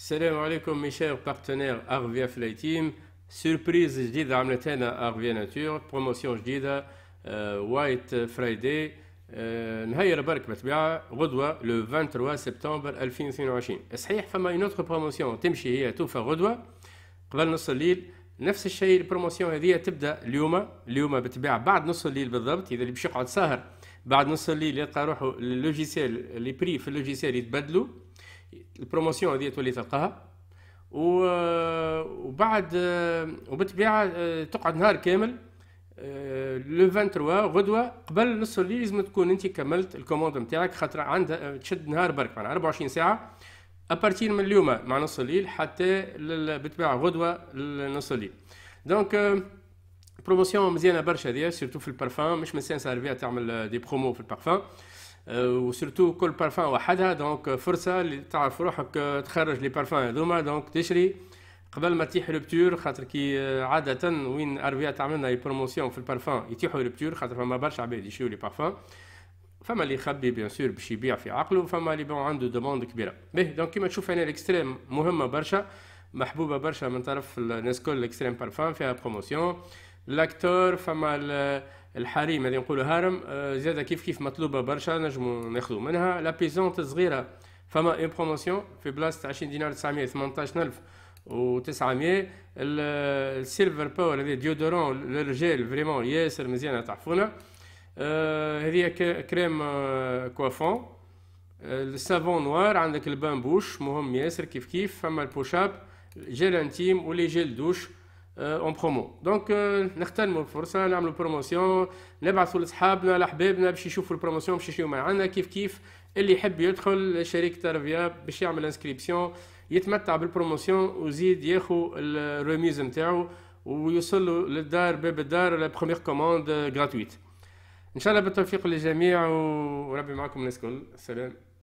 السلام عليكم ميشيل بارتنير ارفيا فلاي تيم سيربريز جديده عملتها لنا ارفيا ناتور بروموسيون جديده آه، وايت فرايداي آه، نهير برك بالطبيعه غدوه لو 23 سبتمبر 2022 صحيح فما اون اوتر بروموسيون تمشي هي توفى غدوه قبل نص الليل نفس الشيء البروموسيون هذه تبدا اليوم اليوم بالطبيعه بعد نص الليل بالضبط اذا اللي باش يقعد ساهر بعد نص الليل يلقى روحه اللوجيسيال لي بري في اللوجيسيال يتبدلوا البروموسيون هذه تولي تلقاها آه، وبعد آه، وبالطبيعه آه، تقعد نهار كامل لو 23 غدوه قبل نص الليل لازم تكون انت كملت الكوموند نتاعك خاطر عندها تشد نهار برك معناها 24 ساعه ابارتير من اليوم مع نص الليل حتى بالطبيعه غدوه لنص الليل دونك بروموسيون مزيانه برشا هذه سيرتو في البارفان مش من سانس ارفيا تعمل دي برومو في البارفان وسورتو كل بارفان وحدها دونك فرصه اللي تعرف روحك تخرج لي بارفان هذوما دونك تشري قبل ما تيح رupture خاطر كي عادة وين ارفيا تعملنا لي بروموسيون في البارفان يتيحوا رupture خاطر فما برشا عباد يشريو لي بارفان فما اللي يخبي بيان سور باش يبيع في عقله فما اللي بون عنده دوموند كبيره باهي دونك كيما تشوف انا الاكستريم مهمه برشا محبوبه برشا من طرف الناس كل الاكستريم بارفان فيها بروموسيون لاكتور فما الحريم اللي نقولوا هارم آه، زيادة كيف كيف مطلوبه برشا نجمو ناخذوا منها لا بيزونت صغيره فما اون بروموسيون في بلاصه 20 دينار 900 18000 و900 السيلفر باور هذه ديودورون للرجال فريمون ياسر مزيانه تعفونه آه، هذه كريم كوافون السافون نوار عندك البان بوش مهم ياسر كيف كيف فما البوشاب جيل انتيم ولي جيل دوش اون برومو دونك نغتنموا الفرصه نعملوا بروموسيون نبعثوا لاصحابنا لاحبابنا باش يشوفوا البروموسيون باش يشيو معنا كيف كيف اللي يحب يدخل شريك ترفيا باش يعمل انسكريبسيون يتمتع بالبروموسيون ويزيد ياخو الريميز نتاعو ويوصل للدار باب الدار لا بروميير كوموند غراتويت ان شاء الله بالتوفيق للجميع وربي معكم الناس الكل سلام